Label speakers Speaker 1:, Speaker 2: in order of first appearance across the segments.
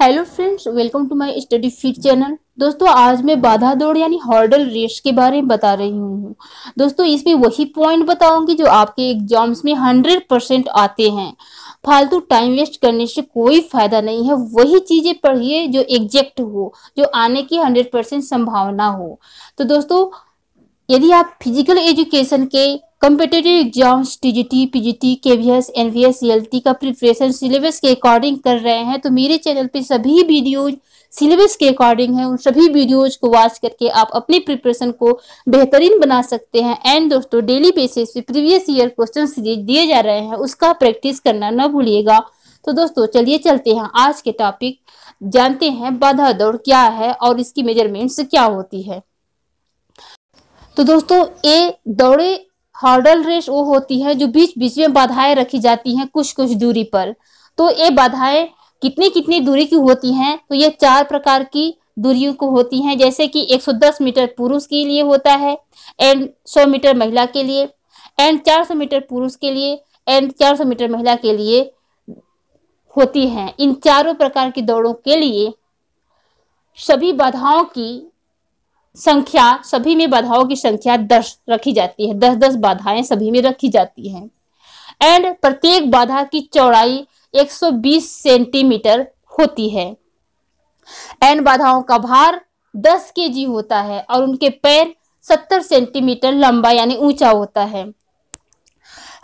Speaker 1: hello friends welcome to my study fit channel दोस्तों आज मैं बाधा दौड़ यानी हॉर्डल रेस के बारे में बता रही हूँ दोस्तों इसमें वही पॉइंट बताऊंगी जो आपके एग्जाम्स में हंड्रेड परसेंट आते हैं फालतू टाइम वेस्ट करने से कोई फायदा नहीं है वही चीजें पढ़िए जो एग्जैक्ट हो जो आने की हंड्रेड संभावना हो तो दोस्तों यदि आप फिजिकल एजुकेशन के competitive exams T T T G G P K V S N V S C L T का प्रिपरेशन सिलेबस के अकॉर्डिंग कर रहे हैं तो मेरे चैनल पे सभी वीडियोज सिलेबस के अकॉर्डिंग है उन सभी वीडियोज को वॉच करके आप अपनी प्रिपरेशन को बेहतरीन बना सकते हैं एंड दोस्तों डेली बेसिस पे प्रीवियस ईयर क्वेश्चन सीरीज दिए जा रहे हैं उसका प्रैक्टिस करना ना भूलिएगा तो दोस्तों चलिए चलते हैं आज के टॉपिक जानते हैं बाधा दौड़ क्या है और इसकी मेजरमेंट्स क्या होती है तो दोस्तों ए दौड़े हॉर्डल रेस वो होती है जो बीच बीच में बाधाएं रखी जाती हैं कुछ कुछ दूरी पर तो ये बाधाएं कितनी कितनी दूरी की होती हैं तो ये चार प्रकार की दूरियों को होती हैं जैसे कि 110 मीटर पुरुष के लिए होता है एंड 100 मीटर महिला के लिए एंड 400 मीटर पुरुष के लिए एंड 400 मीटर महिला के लिए होती हैं इन चारों प्रकार की दौड़ों के लिए सभी बाधाओं की संख्या सभी में बाधाओं की संख्या दस रखी जाती है दस दस बाधाएं सभी में रखी जाती हैं एंड प्रत्येक बाधा की चौड़ाई 120 सेंटीमीटर होती है एंड बाधाओं का भार 10 जी होता है और उनके पैर 70 सेंटीमीटर लंबा यानी ऊंचा होता है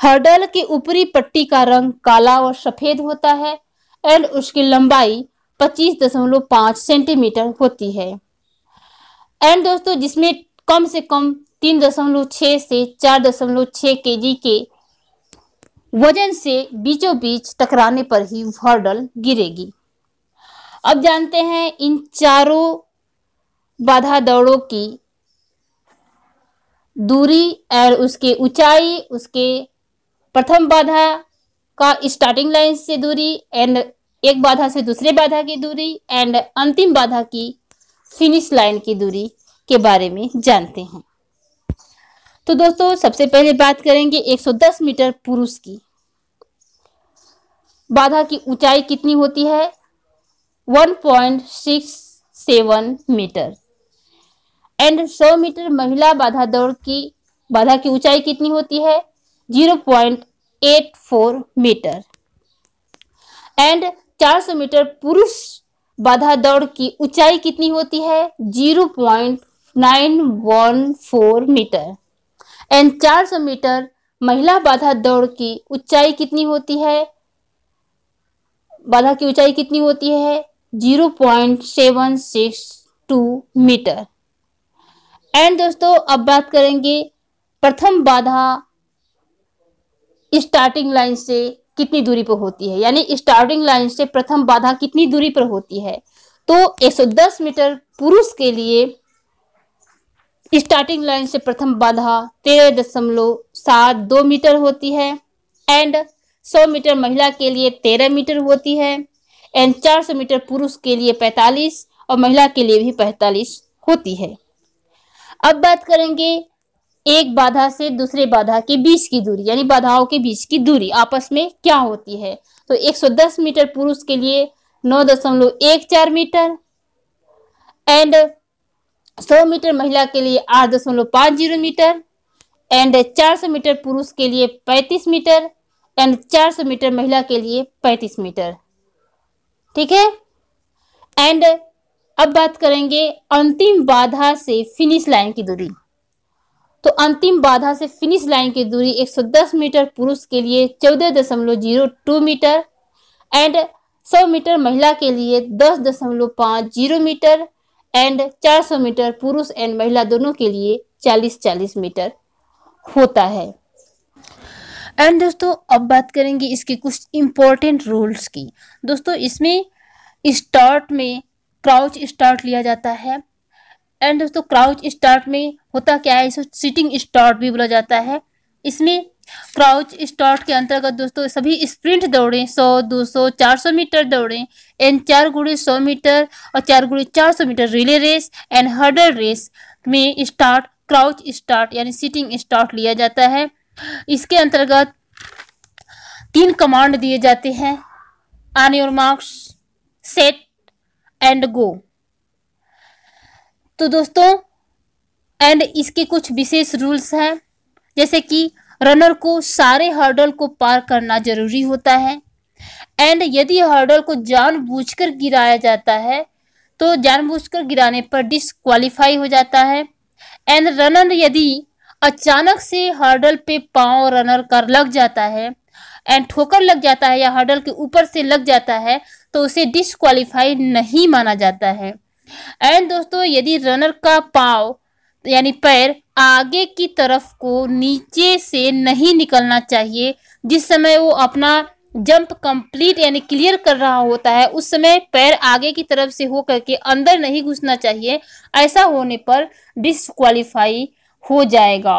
Speaker 1: हर्डल की ऊपरी पट्टी का रंग काला और सफेद होता है एंड उसकी लंबाई 25.5 सेंटीमीटर होती है एंड दोस्तों जिसमें कम से कम तीन दशमलव छः से चार दशमलव छ के जी के वजन से बीचों बीच टकराने पर ही वर्डल गिरेगी अब जानते हैं इन चारों बाधा दौड़ों की दूरी और उसके ऊंचाई उसके प्रथम बाधा का स्टार्टिंग लाइन से दूरी एंड एक बाधा से दूसरे बाधा की दूरी एंड अंतिम बाधा की फिनिश लाइन की दूरी के बारे में जानते हैं तो दोस्तों सबसे पहले बात करेंगे 110 मीटर पुरुष की बाधा की ऊंचाई कितनी होती है 1.67 मीटर एंड 100 मीटर महिला बाधा दौड़ की बाधा की ऊंचाई कितनी होती है 0.84 मीटर एंड 400 मीटर पुरुष बाधा दौड़ की ऊंचाई कितनी होती है zero point nine one four metre and सौ मीटर महिला बाधा दौड़ की ऊंचाई कितनी होती है बाधा की ऊंचाई कितनी होती है zero point seven six two metre and दोस्तों अब बात करेंगे प्रथम बाधा स्टार्टिंग लाइन से कितनी दूरी पर होती है यानी स्टार्टिंग लाइन से प्रथम बाधा कितनी दूरी पर होती है तो 110 मीटर पुरुष के लिए स्टार्टिंग लाइन से प्रथम बाधा तेरह दशमलव सात दो मीटर होती है एंड 100 मीटर महिला के लिए 13 मीटर होती है एंड 400 मीटर पुरुष के लिए 45 और महिला के लिए भी 45 होती है अब बात करेंगे एक बाधा से दूसरे बाधा के बीच की दूरी यानी बाधाओं के बीच की दूरी आपस में क्या होती है तो 110 मीटर पुरुष के लिए 9.14 मीटर एंड 100 मीटर महिला के लिए 8.50 मीटर एंड 400 मीटर पुरुष के लिए 35 मीटर एंड 400 मीटर महिला के लिए 35 मीटर ठीक है एंड अब बात करेंगे अंतिम बाधा से फिनिश लाइन की दूरी तो अंतिम बाधा से फिनिश लाइन की दूरी 110 मीटर पुरुष के लिए 14.02 मीटर एंड 100 मीटर महिला के लिए 10.50 मीटर एंड 400 मीटर पुरुष एंड महिला दोनों के लिए 40-40 मीटर होता है एंड दोस्तों अब बात करेंगे इसके कुछ इम्पोर्टेंट रूल्स की दोस्तों इसमें स्टार्ट में क्राउच स्टार्ट लिया जाता है एंड दोस्तों क्राउच स्टार्ट में होता क्या है इसको सिटिंग स्टार्ट भी बोला जाता है इसमें क्राउच स्टार्ट के अंतर्गत दोस्तों सभी स्प्रिंट दौड़ें 100, 200, 400 मीटर दौड़ें एंड चार गुड़े सौ मीटर और चार गुड़े चार सौ metre relay race and hurdle race में स्टार्ट क्राउच स्टार्ट यानी सिटिंग स्टार्ट लिया जाता है इसके अंतर्गत तीन कमांड दिए जाते हैं on your marks set and go तो दोस्तों एंड इसके कुछ विशेष रूल्स हैं जैसे कि रनर को सारे हर्डल को पार करना जरूरी होता है एंड यदि हर्डल को जानबूझकर गिराया जाता है तो जानबूझकर गिराने पर डिसक्वालीफाई हो जाता है एंड रनर यदि अचानक से हर्डल पे पाँव रनर कर लग जाता है एंड ठोकर लग जाता है या हर्डल के ऊपर से लग जाता है तो उसे डिसक्वालीफाई नहीं माना जाता है एंड दोस्तों यदि रनर का पाव यानी पैर आगे की तरफ को नीचे से नहीं निकलना चाहिए जिस समय वो अपना जंप कंप्लीट यानी क्लियर कर रहा होता है उस समय पैर आगे की तरफ से होकर के अंदर नहीं घुसना चाहिए ऐसा होने पर डिसक्वालीफाई हो जाएगा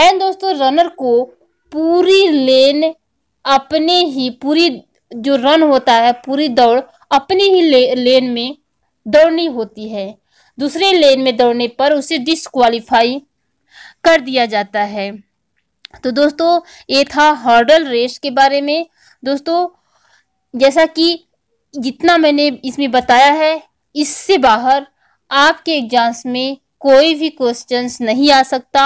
Speaker 1: एंड दोस्तों रनर को पूरी लेन अपने ही पूरी जो रन होता है पूरी दौड़ अपनी ही ले, लेन में दौड़नी होती है दूसरे लेन में दौड़ने पर उसे डिसक्वालीफाई कर दिया जाता है तो दोस्तों ये था हॉर्डल रेस के बारे में दोस्तों जैसा कि जितना मैंने इसमें बताया है इससे बाहर आपके एग्जाम्स में कोई भी क्वेश्चंस नहीं आ सकता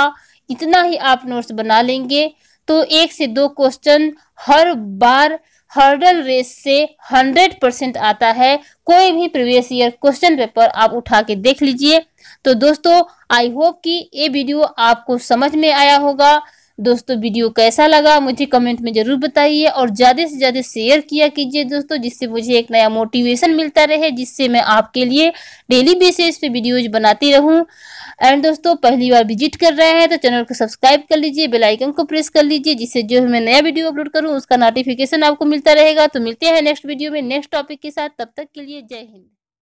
Speaker 1: इतना ही आप नोट्स बना लेंगे तो एक से दो क्वेश्चन हर बार हर्डल रेस से 100 परसेंट आता है कोई भी प्रीवियस ईयर क्वेश्चन पेपर आप उठा के देख लीजिए तो दोस्तों आई होप कि ये वीडियो आपको समझ में आया होगा दोस्तों वीडियो कैसा लगा मुझे कमेंट में ज़रूर बताइए और ज़्यादा से ज़्यादा शेयर किया कीजिए दोस्तों जिससे मुझे एक नया मोटिवेशन मिलता रहे जिससे मैं आपके लिए डेली बेसिस पे वीडियोज बनाती रहूं एंड दोस्तों पहली बार विजिट कर रहे हैं तो चैनल को सब्सक्राइब कर लीजिए बेलाइकन को प्रेस कर लीजिए जिससे जो मैं नया वीडियो अपलोड करूँ उसका नोटिफिकेशन आपको मिलता रहेगा तो मिलते हैं नेक्स्ट वीडियो में नेक्स्ट टॉपिक के साथ तब तक के लिए जय हिंद